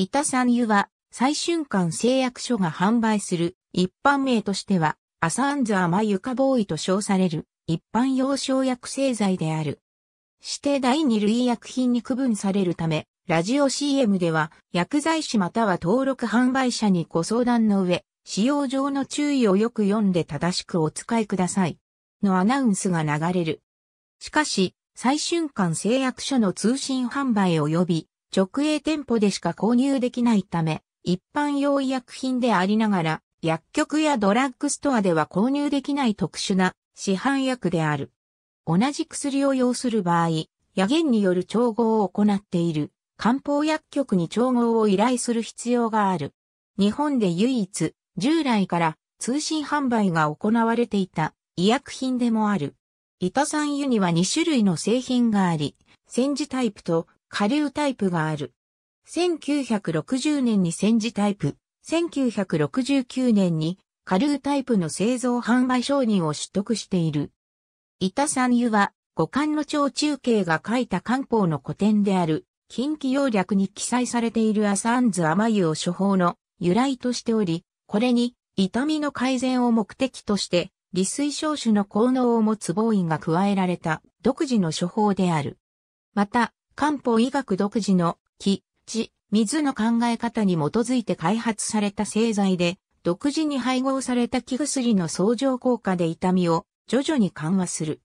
板んゆは、最春間製薬所が販売する、一般名としては、アサンズアマユカボーイと称される、一般用小薬製剤である。指定第二類薬品に区分されるため、ラジオ CM では、薬剤師または登録販売者にご相談の上、使用上の注意をよく読んで正しくお使いください。のアナウンスが流れる。しかし、最春間製薬所の通信販売及び直営店舗でしか購入できないため、一般用医薬品でありながら、薬局やドラッグストアでは購入できない特殊な市販薬である。同じ薬を要する場合、薬源による調合を行っている漢方薬局に調合を依頼する必要がある。日本で唯一、従来から通信販売が行われていた医薬品でもある。イタサンユには2種類の製品があり、戦時タイプと下流タイプがある。1960年に戦時タイプ、1969年に下流タイプの製造販売承認を取得している。板三湯は五感の長中継が書いた漢方の古典である近畿要略に記載されているアサンズ甘湯を処方の由来としており、これに痛みの改善を目的として利水消臭の効能を持つ防衛が加えられた独自の処方である。また、漢方医学独自の気、地、水の考え方に基づいて開発された製剤で、独自に配合された気薬の相乗効果で痛みを徐々に緩和する。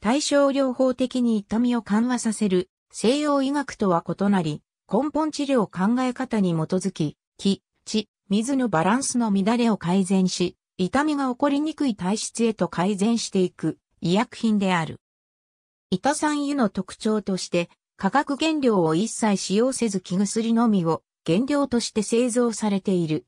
対症療法的に痛みを緩和させる西洋医学とは異なり、根本治療考え方に基づき、気、地、水のバランスの乱れを改善し、痛みが起こりにくい体質へと改善していく医薬品である。板酸油の特徴として、化学原料を一切使用せず木薬のみを原料として製造されている。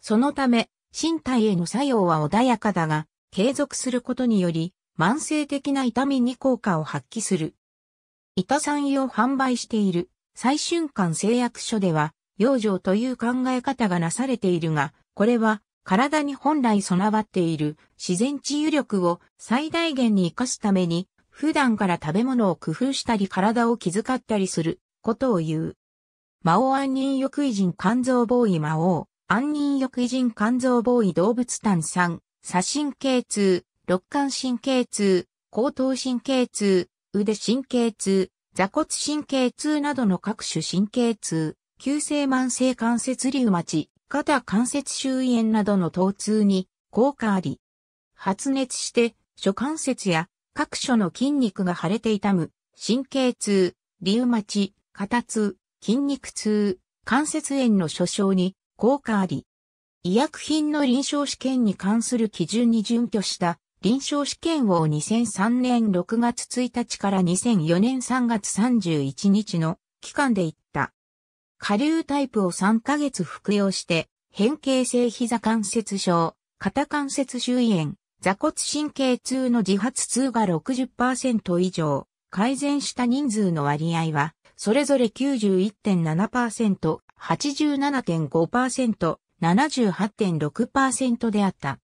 そのため、身体への作用は穏やかだが、継続することにより、慢性的な痛みに効果を発揮する。板産油を販売している、最瞬間製薬所では、養生という考え方がなされているが、これは、体に本来備わっている自然治癒力を最大限に活かすために普段から食べ物を工夫したり体を気遣ったりすることを言う。魔王安忍翼偉人肝臓ボーイ魔王、安忍翼偉人肝臓ボーイ動物炭酸、左神経痛、肋間神経痛、後頭神経痛、腕神経痛、座骨神経痛などの各種神経痛、急性慢性関節リウマチ、肩関節周囲炎などの疼痛に効果あり。発熱して、諸関節や各所の筋肉が腫れて痛む、神経痛、リウマチ、肩痛、筋肉痛、関節炎の所傷に効果あり。医薬品の臨床試験に関する基準に準拠した臨床試験を2003年6月1日から2004年3月31日の期間で行った。下流タイプを3ヶ月服用して、変形性膝関節症、肩関節周囲炎、座骨神経痛の自発痛が60%以上、改善した人数の割合は、それぞれ91.7%、87.5%、78.6%であった。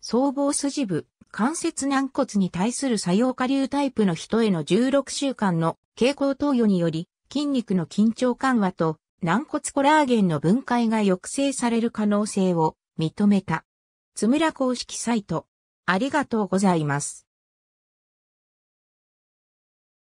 僧帽筋部、関節軟骨に対する作用下流タイプの人への16週間の蛍光投与により、筋肉の緊張緩和と軟骨コラーゲンの分解が抑制される可能性を認めた。つむら公式サイトありがとうございます。